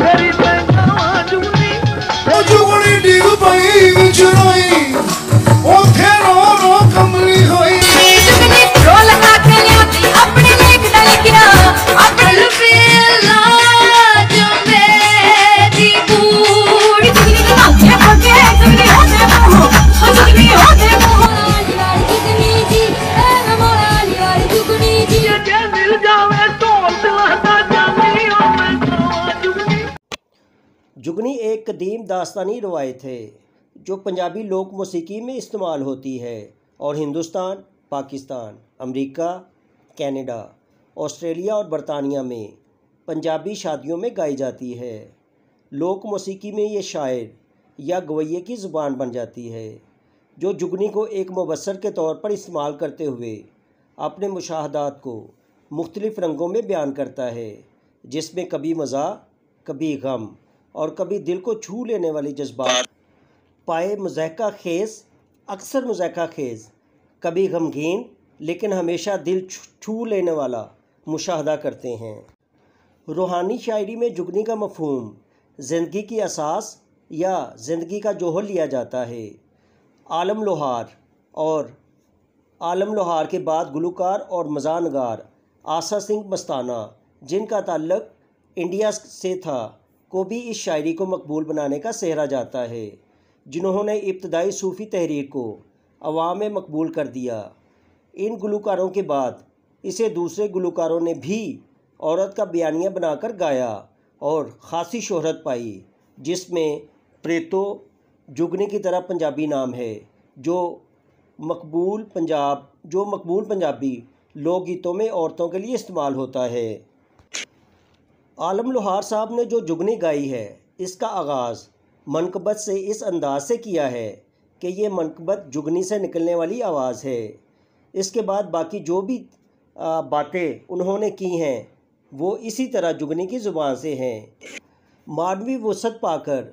Very सुगनी एक कदीम दास्तानी रवायत है जो पंजाबी लोक मौसीकी में इस्तेमाल होती है और Hindustan Pakistan America, Canada, Australia और बरतानिया में पंजाबी शादियों में गाई जाती है लोक मौसीकी में ये शायर या गवैये की ज़ुबान बन जाती है जो जुगनी को एक मुबसर के तौर पर इस्तेमाल करते हुए अपने मुशाहदात को मुख्तलिफ़ रंगों में बयान करता है जिसमें कभी मज़ा कभी गम और कभी दिल को छू लेने वाली जज्बात पाए मजैका खेज अक्सर मजैका खेज कभी गमगीन लेकिन हमेशा दिल छू लेने वाला मुशाहदा करते हैं रूहानी शायरी में जुगनी का मफहम ज़िंदगी की असास या ज़िंदगी का जोहर लिया जाता है आलम लोहार और आलम लोहार के बाद गुलकार और मज़ानगार आशा सिंह मस्ताना जिनका ताल्लक इंडिया से था को भी इस शायरी को मकबूल बनाने का सहरा जाता है जिन्होंने इब्तदाई सूफ़ी तहरीर को अवाम में मकबूल कर दिया इन गुलकारों के बाद इसे दूसरे गुलकारों ने भी औरत का बयानिया बनाकर गाया और ख़ासी शोहरत पाई जिसमें प्रेतो जुगने की तरह पंजाबी नाम है जो मकबूल पंजाब जो मकबूल पंजाबी लोकगीतों में औरतों के लिए इस्तेमाल होता है आलम लोहार साहब ने जो जुगनी गाई है इसका आगाज़ मनकबत से इस अंदाज से किया है कि ये मनकबत जुगनी से निकलने वाली आवाज़ है इसके बाद बाकी जो भी बातें उन्होंने की हैं वो इसी तरह जुगनी की ज़ुबान से हैं मानवी वसत पाकर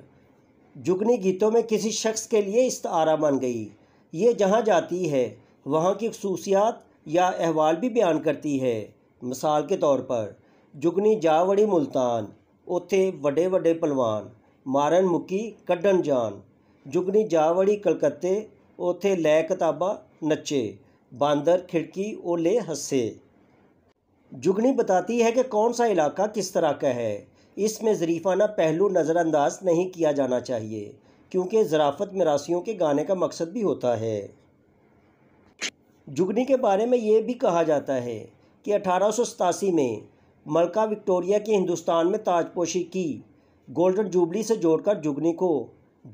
जुगनी गीतों में किसी शख्स के लिए इस्तारा बन गई ये जहाँ जाती है वहाँ की खसूसियात या अहवाल भी बयान करती है मिसाल के तौर पर जुगनी जा वड़ी मुल्तान उत्थे वडे वड़े पलवान मारन मुकी ਕੱਢਣ जान जुगनी जा वड़ी कलकत्ते उत्थे लै किताबा नचे बांदर खिड़की ओले हसे जुगनी बताती है कि कौन सा इलाका किस तरह का है इसमें ज़रीफाना पहलू नज़रअंदाज नहीं किया जाना चाहिए क्योंकि ज़राफ़त मरासियों के गाने का मकसद भी होता है जुगनी के बारे में ये भी कहा जाता है कि अठारह में मलका विक्टोरिया की हिंदुस्तान में ताजपोशी की गोल्डन जुबली से जोड़कर जुगनी को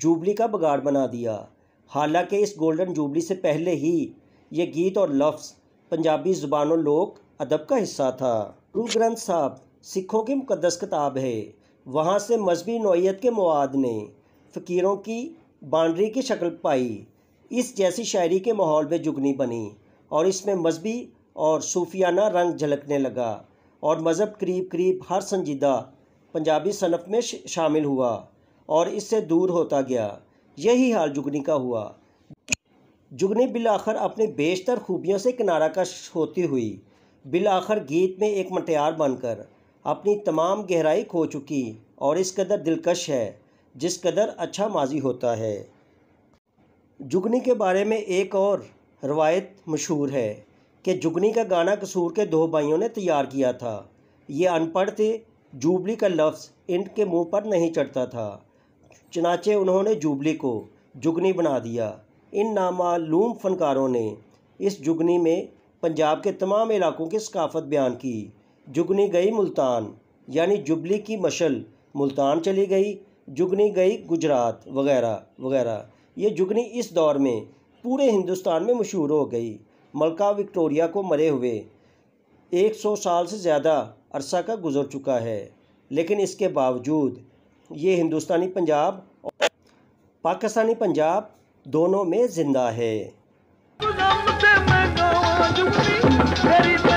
जुबली का बगाड़ बना दिया हालांकि इस गोल्डन जुबली से पहले ही ये गीत और लफ्ज़ पंजाबी ज़ुबान लोक अदब का हिस्सा था गुरु ग्रंथ साहब सिखों की मुकदस किताब है वहाँ से मजहबी नौीयत के मवाद ने फ़कीरों की बाउंड्री की शक्ल पाई इस जैसी शायरी के माहौल में जुगनी बनी और इसमें मजहबी और सूफियाना रंग झलकने लगा और मज़हब करीब करीब हर संजीदा पंजाबी सनफ में शामिल हुआ और इससे दूर होता गया यही हाल जुगनी का हुआ जुगनी बिलाखर अपनी बेशतर खूबियों से किनारा कश होती हुई बिलाखर गीत में एक मटियार बनकर अपनी तमाम गहराई खो चुकी और इस कदर दिलकश है जिस कदर अच्छा माजी होता है जुगनी के बारे में एक और रवायत मशहूर है कि जुगनी का गाना कसूर के दो भाइयों ने तैयार किया था ये अनपढ़ थे जूबली का लफ्ज़ के मुंह पर नहीं चढ़ता था चनाचे उन्होंने जूबली को जुगनी बना दिया इन नामालूम फनकारों ने इस जुगनी में पंजाब के तमाम इलाकों की सकाफत बयान की जुगनी गई मुल्तान यानी जुबली की मशल मुल्तान चली गई जुगनी गई गुजरात वगैरह वगैरह ये जुगनी इस दौर में पूरे हिंदुस्तान में मशहूर हो गई मलका विक्टोरिया को मरे हुए 100 साल से ज़्यादा अरसा का गुजर चुका है लेकिन इसके बावजूद ये हिंदुस्तानी पंजाब और पाकिस्तानी पंजाब दोनों में ज़िंदा है